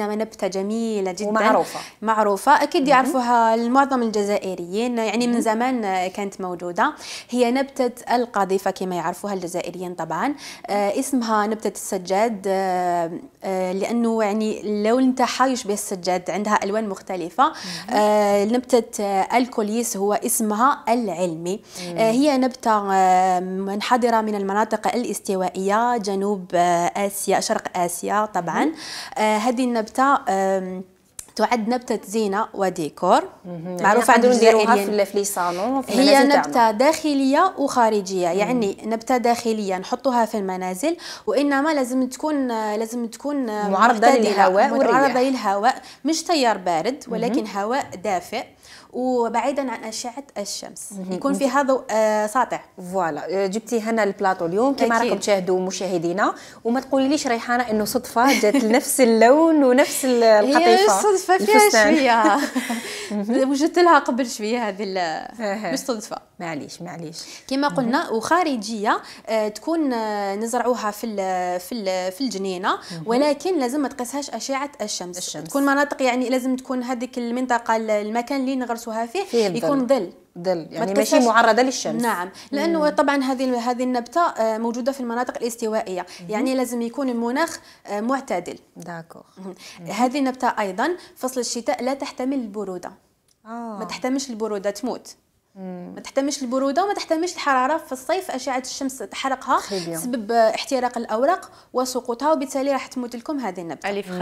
انما نبته جميله جدا ومعروفه معروفه اكيد يعرفوها معظم الجزائريين يعني من زمان كانت موجوده هي نبته القذيفه كما يعرفوها الجزائريين طبعا آه، اسمها نبته السجاد آه، آه، لانه يعني اللون نتاعها يشبه السجاد عندها الوان مختلفه نبته الكوليس هو اسمها العلمي هي نبته منحدره من المناطق الاستوائيه جنوب اسيا شرق اسيا طبعا هذه النبته نبته تعد نبتة زينة وديكور يعني معروفة عند الجزائريين يعني في هي نبتة داخلية وخارجية مم. يعني نبتة داخلية نحطوها في المنازل وإنما لازم تكون لازم تكون معرضة للهواء معرضة للهواء مش تيار بارد ولكن مم. هواء دافئ وبعيدا عن اشعه الشمس يكون في هذا آه، ساطع فوالا آه، جبتي هنا البلاطو اليوم كما راكم تشاهدوا مشاهدينا وما تقوليليش ريحانه انه صدفه جات نفس اللون ونفس القطيفه هي صدفه فيها شويه وجدت لها قبل شويه هذه صدفه معليش معليش كما قلنا وخارجيه آه، تكون آه، نزرعوها في ال في ال في الجنينه ولكن لازم ما تقيسهاش اشعه الشمس. الشمس تكون مناطق يعني لازم تكون هذيك المنطقه المكان اللي نغرسوها فيه, فيه يكون ظل ظل يعني ماشي معرضه للشمس نعم لانه مم. طبعا هذه هذه النبته آه، موجوده في المناطق الاستوائيه مم. يعني لازم يكون المناخ آه، معتدل داكوغ هذه النبته ايضا فصل الشتاء لا تحتمل البروده آه. ما تحتملش البروده تموت مم. ما تحتملش البروده وما تحتملش الحراره في الصيف اشعه الشمس تحرقها تسبب احتراق الاوراق وسقوطها وبالتالي راح تموت لكم هذه النبته